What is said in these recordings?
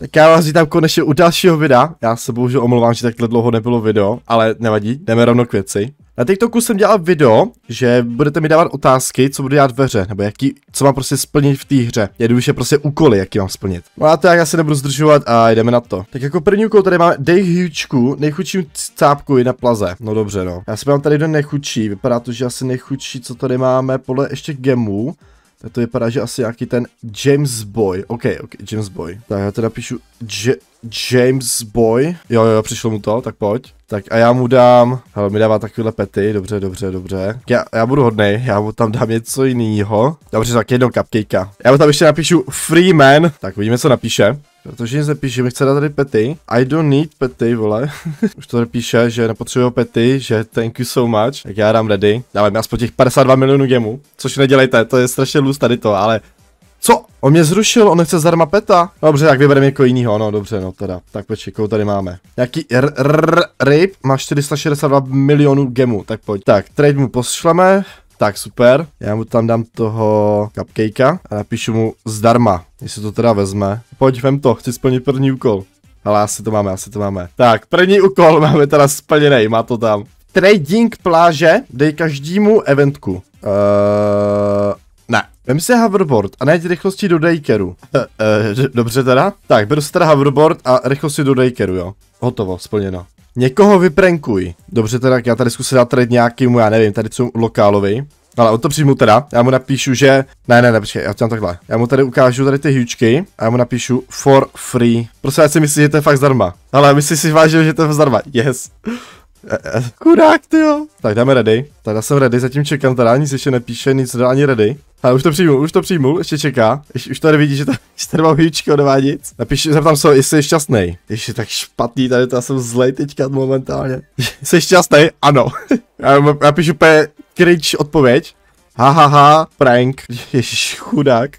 Tak já vás vítám konečně u dalšího videa. Já se bohužel omlouvám, že takhle dlouho nebylo video, ale nevadí, jdeme rovno k věci. Na TikToku jsem dělal video, že budete mi dávat otázky, co budu dělat ve hře, nebo jaký, co mám prostě splnit v té hře. Jednoduše prostě úkoly, jaký mám splnit. No a to já se nebudu zdržovat a jdeme na to. Tak jako první úkol tady máme dej hýčku, nejchudší cápku i na plaze. No dobře no. Já si mám tady jeden nejchudší, vypadá to, že asi nejchudší, co tady máme podle ještě gemů. Tak to vypadá, že asi nějaký ten James Boy. OK, OK, James Boy. Tak já teda píšu J James Boy. Jo, jo, jo, přišlo mu to, tak pojď. Tak a já mu dám, ale mi dává takovýhle pety, dobře, dobře, dobře. Já, já budu hodnej, já mu tam dám něco jiného. Dobře, tak jedno cupcakea. Já mu tam ještě napíšu free man. tak uvidíme, co napíše. Protože nic nepíše, mi chce dát tady pety. I don't need pety, vole. Už to tady píše, že nepotřebuju pety, že thank you so much. Tak já dám ready. Dáme aspoň těch 52 milionů gemů, což nedělejte, to je strašně lůz tady to, ale co? On mě zrušil, on nechce zdarma peta. Dobře, tak vybereme jako jinýho, no dobře, no teda. Tak počkej, koho tady máme. Jaký rip má 462 milionů gemů, tak pojď. Tak, trade mu pošleme. Tak, super. Já mu tam dám toho cupcakea a napíšu mu zdarma, jestli to teda vezme. Pojď, vem to, chci splnit první úkol. Ale asi to máme, asi to máme. Tak, první úkol máme teda splněný, má to tam. Trading pláže, dej každému eventku. Eee... Vem si hoverboard a najď rychlosti do dejkeru. E, e, dobře teda. Tak, beru si teda hoverboard a rychlosti do dejkeru, jo. Hotovo, splněno. Někoho vyprenkuj. Dobře teda, já tady zkusím dát tady nějakýmu, já nevím, tady co lokálovi. Ale on to přijmu teda, já mu napíšu, že... Ne, ne, ne, počkej, já to takhle. Já mu tady ukážu tady ty hýčky a já mu napíšu for free. Prosím, já si myslím, že to je fakt zdarma. Ale myslím si vážně, že to je zdarma. Yes. Eh, eh, kurák, ty jo. Tak dáme ready. Tak já jsem ready, zatím čekám, teda nic ještě nepíše, nic nedá ani ready. Ale už to přijmu, už to přijmu, ještě čeká. Ješ, už tady vidí, že, to tady mám hýčko nic. Napiš, zeptám se, jestli jsi šťastný. Ještě tak špatný, tady to já jsem zlej teďka momentálně. Jsi šťastný? Ano. Já napíšu úplně cringe odpověď. Ha, ha, ha, prank. Ježiš, chudák.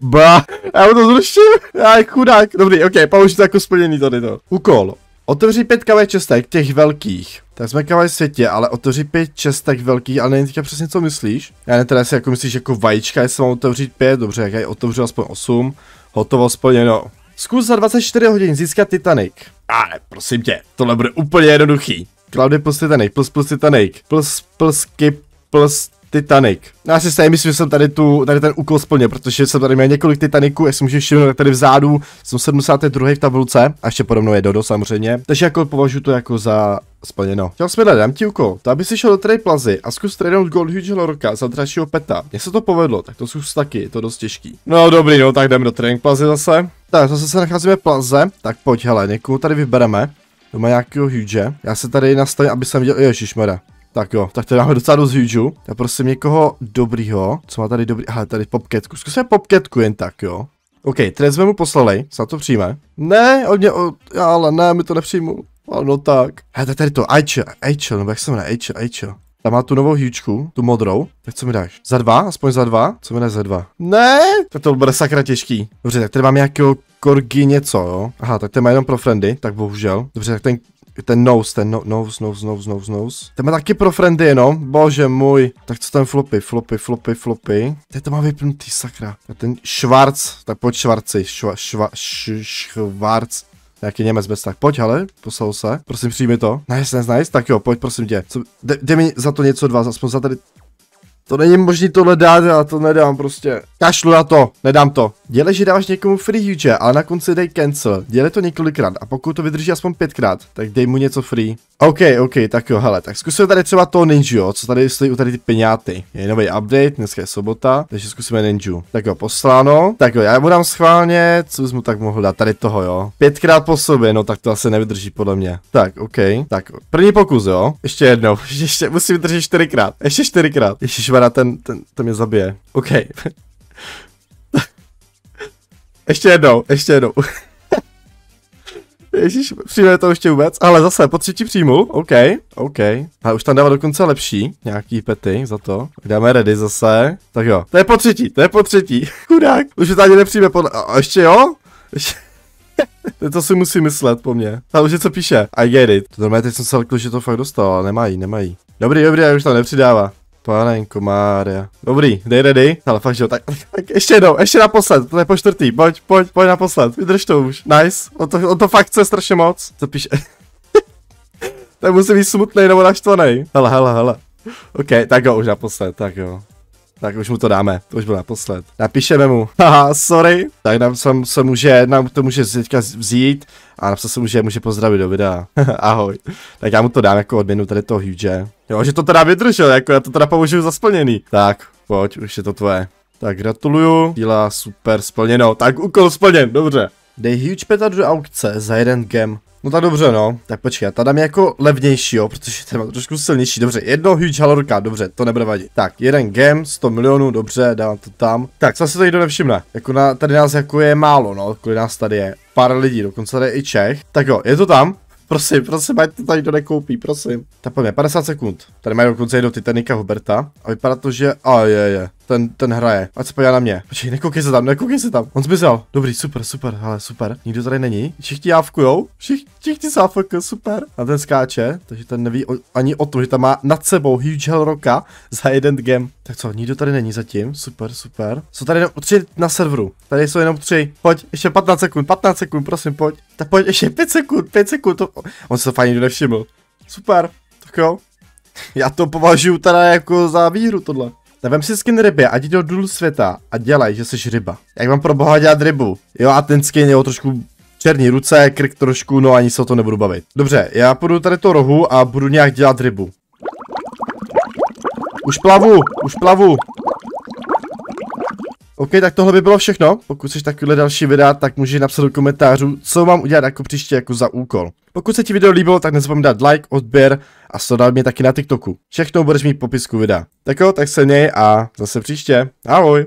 Ba, já mu to zruším. Já je chudák. Dobrý, ok, použij to jako splněný tady to. Úkol. Otevři pět kavaj čestek, těch velkých. Tak jsme kavaj světě, ale otevři pět čestek velkých, ale nevím teďka přesně co myslíš. Já ne teda si jako myslíš jako vajíčka, jestli mám otevřít pět, dobře, jak je otevřu aspoň osm, hotovo splněno. Zkus za 24 hodin získat Titanic. Ale prosím tě, tohle bude úplně jednoduchý. Klaudy plus Titanic, plus plus Titanic, plus plus plus Titanic. No, já si stejně myslím, že jsem tady, tu, tady ten úkol splnil, protože jsem tady měl několik Titaniců, jestli jsem můžu všimnout, tady vzadu jsem 72. v tabulce, a ještě pode mnou je Dodo samozřejmě, takže jako považuji to jako za splněno. Chtěl jsem dát, dám ti úkol, to aby si šel do trade plazy a zkus tradenout Gold Huge Lorka za dražšího peta. Mně se to povedlo, tak to zkus taky, je to dost těžký. No dobrý, no tak jdeme do trading plazy zase. Tak, zase se nacházíme v plaze, tak pojď hele, někoho tady vybereme. To má nějakého huge. Já se tady nastavím, aby jsem viděl, ježišmere. Tak jo, tak to dáme docela dost hýču. Já prosím někoho dobrýho. Co má tady dobrý? Aha, tady popketku. Zkusme popketku jen tak, jo. OK, trest jsme mu poslali, snad to přijme. Ne, od mě, od, ale ne, my to nepřijmu. Ano tak. Hele, tady to, Aicho, Aicho, nebo jak se jmenuje, Aicho, Aicho. Tam má tu novou hýčku, tu modrou. Tak co mi dáš? Za dva? Aspoň za dva? Co mi dáš za dva? Ne! Tak to bude sakra těžký. Dobře, tak tady mám nějakého korgi něco, jo? Aha, tak ten má jenom pro friendy, tak bohužel. Dobře, tak ten ten nose, ten no, nose, nose, nose, nose, nose. Ten má taky pro friendy, no. Bože můj. Tak co ten flopy, flopy, flopy, flopy? Tady to má vypnutý, sakra. A ten Schwarz, tak pojď Schwarzi, šva, šva, š, Schwarz. Jaký Němec bez tak. Pojď, ale, poslal se. Prosím, přijmi to. Nice, nice, nice. Tak jo, pojď, prosím tě. Co, dej, dej mi za to něco dva, aspoň za tady to není možný tohle dát, já to nedám prostě. Kašlu na to, nedám to. Dělej, že dáváš někomu free huge, ale na konci dej cancel. Dělej to několikrát a pokud to vydrží aspoň pětkrát, tak dej mu něco free. OK, OK, tak jo, hele, tak zkusíme tady třeba to ninju, jo, co tady stojí u tady ty peňáty. Je nový update, dneska je sobota, takže zkusíme ninju. Tak jo, posláno. Tak jo, já mu dám schválně, co bys mu tak mohl dát, tady toho jo. Pětkrát po sobě, no tak to asi nevydrží podle mě. Tak, OK, tak první pokus jo. Ještě jednou, ještě musím vydržet čtyřikrát, ještě čtyřikrát. Ještě švara, ten, ten, ten mě zabije. OK. Ještě jednou, ještě jednou. Ježíš, přijme to ještě vůbec, ale zase po třetí příjmu, OK, OK. A už tam dává dokonce lepší, nějaký pety za to. Dáme ready zase, tak jo. To je po třetí, to je po třetí, chudák. Už to ani nepřijme pod... A ještě jo? Ještě... to si musí myslet po mně. Tam už něco píše. I get it. To normálně teď jsem se lekl, že to fakt dostal, ale nemají, nemají. Dobrý, dobrý, já už tam nepřidává. Panenko Mária. Dobrý, dej, dej, dej. Ale fakt, že jo, tak, tak ještě jednou, ještě naposled, to je po čtvrtý, pojď, pojď, pojď naposled, vydrž to už, nice, on to, on to fakt chce strašně moc. Co píše? tak musí být smutný nebo naštvaný. Hele, hele, hele. OK, tak jo, už naposled, tak jo. Tak už mu to dáme, to už bylo naposled. Napíšeme mu, haha, sorry. Tak nám se, se může, nám to může teďka vzít a nám se může, může pozdravit do videa. Ahoj. Tak já mu to dám jako odměnu tady toho Huge. Jo, že to teda vydržel, jako já to teda použiju za splněný. Tak, pojď, už je to tvoje. Tak gratuluju, díla super splněno. Tak úkol splněn, dobře. Dej huge peta do aukce za jeden gem. No tak dobře no, tak počkej, já tady dám jako levnější jo, protože ten má trošku silnější, dobře, jedno huge halorka, dobře, to nebude vadit. Tak, jeden gem, 100 milionů, dobře, dávám to tam. Tak, co se to nikdo nevšimne, jako na, tady nás jako je málo no, kolik nás tady je, pár lidí, dokonce tady je i Čech. Tak jo, je to tam, Prosím, prosím, ať to tady to nekoupí, prosím. Tak pojďme, 50 sekund. Tady mají dokonce i do Titanika Huberta. A vypadá to, že... A je, je ten, ten hraje. Ať se podívá na mě. Počkej, nekoukej se tam, nekoukej se tam. On zmizel. Dobrý, super, super, ale super. Nikdo tady není. Všichni jávkujou. Všichni, všichni záfok, super. A ten skáče, takže ten neví o, ani o tom, že tam má nad sebou huge hell roka za jeden game. Tak co, nikdo tady není zatím. Super, super. Jsou tady jenom tři na serveru. Tady jsou jenom tři. Pojď, ještě 15 sekund, 15 sekund, prosím, pojď. Tak pojď, ještě 5 sekund, 5 sekund. To... On se to fajn nevšiml. Super. Tak jo. Já to považuji teda jako za výhru tohle. Tak vem si skin ryby a jdi do důl světa a dělej, že jsi ryba. Jak mám pro boha dělat rybu? Jo a ten skin je trošku černý ruce, krk trošku, no ani se o to nebudu bavit. Dobře, já půjdu tady to rohu a budu nějak dělat rybu. Už plavu, už plavu. OK, tak tohle by bylo všechno. Pokud chceš takovýhle další videa, tak můžeš napsat do komentářů, co mám udělat jako příště jako za úkol. Pokud se ti video líbilo, tak nezapomeň dát like, odběr a sledovat mě taky na TikToku. Všechno budeš mít v popisku videa. Tak jo, tak se měj a zase příště. Ahoj!